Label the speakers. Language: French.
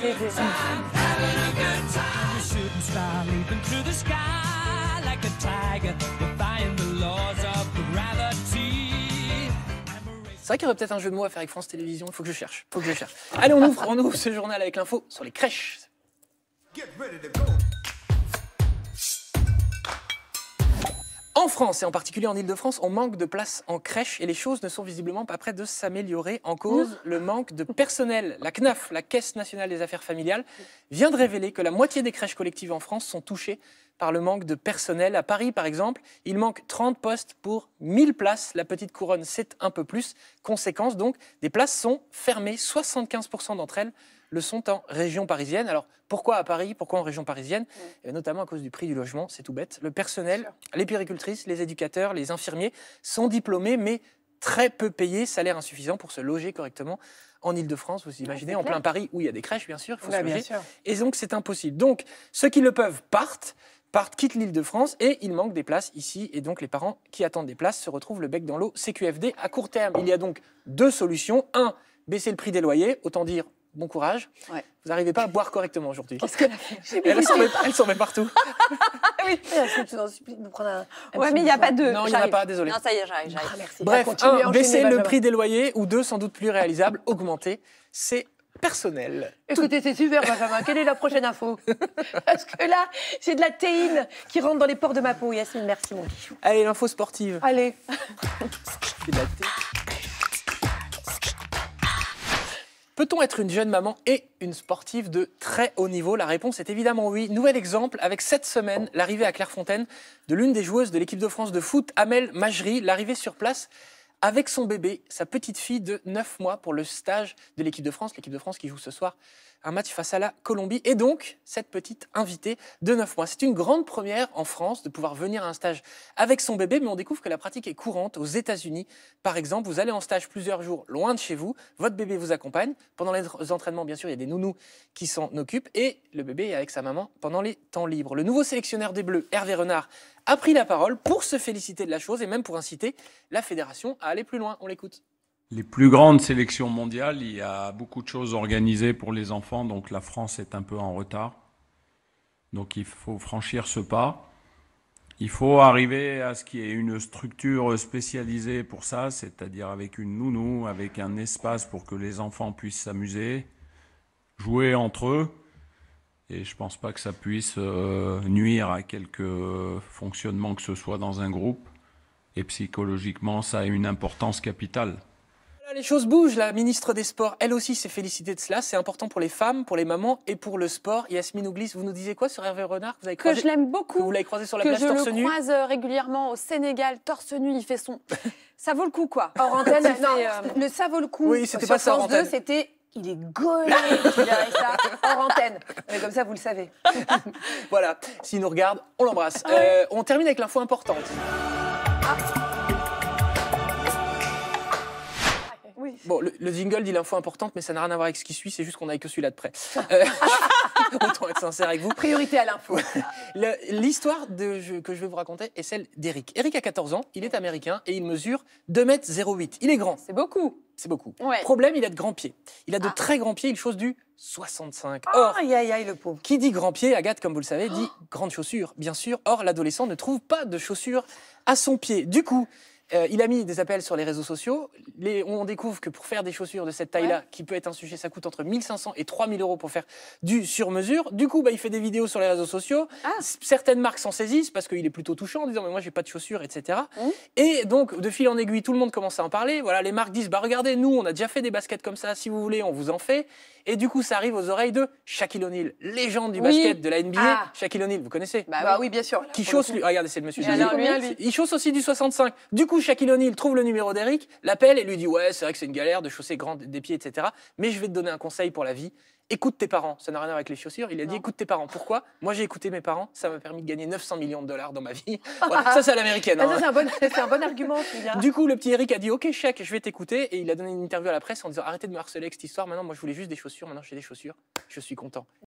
Speaker 1: C'est vrai qu'il y aurait peut-être un jeu de mots à faire avec France Télévisions. Il faut que je cherche. Faut que je cherche. Allez, on ouvre, on ouvre ce journal avec l'info sur les crèches. En France, et en particulier en Ile-de-France, on manque de places en crèche et les choses ne sont visiblement pas prêtes de s'améliorer. En cause, le manque de personnel. La CNAF, la Caisse nationale des affaires familiales, vient de révéler que la moitié des crèches collectives en France sont touchées par le manque de personnel. À Paris, par exemple, il manque 30 postes pour 1000 places. La petite couronne, c'est un peu plus. Conséquence, donc, des places sont fermées. 75% d'entre elles le sont en région parisienne. Alors pourquoi à Paris Pourquoi en région parisienne euh, Notamment à cause du prix du logement, c'est tout bête. Le personnel, les péricultrices, les éducateurs, les infirmiers sont diplômés mais très peu payés, salaire insuffisant pour se loger correctement en Ile-de-France, vous imaginez, en plein Paris, où il y a des crèches, bien sûr, il faut bah, se loger. Et donc, c'est impossible. Donc, ceux qui le peuvent partent, partent, quittent l'Île-de-France et il manque des places ici. Et donc les parents qui attendent des places se retrouvent le bec dans l'eau CQFD à court terme. Il y a donc deux solutions. Un, baisser le prix des loyers, autant dire bon courage. Vous n'arrivez pas à boire correctement aujourd'hui. Qu'est-ce qu'elle a Elle s'en met, partout. oui. mais il n'y a pas deux. Non, il n'y en a pas, désolé. Non, ça y est, j'arrive. j'arrive. Ah, merci. Bref, baisser le prix des loyers ou deux, sans doute plus réalisables, augmenter. C'est personnel. Écoutez, c'est super, Benjamin. Quelle est la prochaine info Parce que là, c'est de la théine qui rentre dans les pores de ma peau. Yacine, merci, mon Allez, l'info sportive. Allez. la Peut-on être une jeune maman et une sportive de très haut niveau La réponse est évidemment oui. Nouvel exemple avec cette semaine l'arrivée à Clairefontaine de l'une des joueuses de l'équipe de France de foot, Amel Majri. L'arrivée sur place avec son bébé, sa petite fille de 9 mois pour le stage de l'équipe de France. L'équipe de France qui joue ce soir un match face à la Colombie. Et donc, cette petite invitée de 9 mois. C'est une grande première en France de pouvoir venir à un stage avec son bébé, mais on découvre que la pratique est courante aux États-Unis. Par exemple, vous allez en stage plusieurs jours loin de chez vous, votre bébé vous accompagne. Pendant les entraînements, bien sûr, il y a des nounous qui s'en occupent et le bébé est avec sa maman pendant les temps libres. Le nouveau sélectionneur des Bleus, Hervé Renard, a pris la parole pour se féliciter de la chose et même pour inciter la fédération à aller plus loin. On l'écoute. Les plus grandes sélections mondiales, il y a beaucoup de choses organisées pour les enfants, donc la France est un peu en retard. Donc il faut franchir ce pas. Il faut arriver à ce qu'il y ait une structure spécialisée pour ça, c'est-à-dire avec une nounou, avec un espace pour que les enfants puissent s'amuser, jouer entre eux et je pense pas que ça puisse euh, nuire à quelque euh, fonctionnement que ce soit dans un groupe. Et psychologiquement, ça a une importance capitale. les choses bougent. La ministre des Sports, elle aussi, s'est félicitée de cela. C'est important pour les femmes, pour les mamans et pour le sport. Yasmine Ouglis, vous nous disiez quoi sur Hervé Renard vous avez Que je l'aime beaucoup. vous l'avez croisé sur la place torse nu. je le croise euh, régulièrement au Sénégal, torse nu, il fait son. ça vaut le coup, quoi. Or, non, le ça vaut le coup. Oui, c'était pas ça. 2, c'était il est gaulé qui dirait ça hors antenne. Mais comme ça, vous le savez. voilà, s'il nous regarde, on l'embrasse. Euh, on termine avec l'info importante. Ah. Bon, le, le jingle dit l'info importante, mais ça n'a rien à voir avec ce qui suit, c'est juste qu'on a que celui-là de près. Euh, autant être sincère avec vous. Priorité à l'info. L'histoire que je vais vous raconter est celle d'Eric. Eric a 14 ans, il est américain et il mesure 2m08. Il est grand. C'est beaucoup. C'est beaucoup. Problème, il a de grands pieds. Il a de ah. très grands pieds, il chose du 65. Or, aïe, aïe, aïe, le pauvre. Qui dit grand pied, Agathe, comme vous le savez, dit oh. grandes chaussures, bien sûr. Or, l'adolescent ne trouve pas de chaussures à son pied. Du coup, euh, il a mis des appels sur les réseaux sociaux. Les, on découvre que pour faire des chaussures de cette taille-là, qui peut être un sujet, ça coûte entre 1500 et 3000 euros pour faire du sur-mesure. Du coup, bah, il fait des vidéos sur les réseaux sociaux. Ah. Certaines marques s'en saisissent parce qu'il est plutôt touchant en disant mais moi j'ai pas de chaussures, etc. Et donc de fil en aiguille, tout le monde commence à en parler. Voilà, les marques disent bah regardez, nous on a déjà fait des baskets comme ça. Si vous voulez, on vous en fait. Et du coup, ça arrive aux oreilles de Shaquille O'Neal, légende du basket de la NBA. Ah. Shaquille O'Neal, vous connaissez Bah, bah oui, bien sûr. Qui chausse lui. Ah, regardez, c'est le monsieur. Il chausse aussi du 65. Du coup coup, Shaquille O'Neal trouve le numéro d'Eric, l'appelle et lui dit Ouais, c'est vrai que c'est une galère de chausser grand des pieds, etc. Mais je vais te donner un conseil pour la vie. Écoute tes parents. Ça n'a rien à voir avec les chaussures. Il a dit Écoute tes parents. Pourquoi Moi, j'ai écouté mes parents. Ça m'a permis de gagner 900 millions de dollars dans ma vie. ça, c'est à l'américaine. Ah, hein. c'est un, bon, argument. Du coup, le petit Eric a dit Ok, Shaq, je vais t'écouter. Et il a donné une interview à la presse en disant Arrêtez de me harceler avec cette histoire. Maintenant, moi, je voulais juste des chaussures. Maintenant, j'ai des chaussures. Je suis content.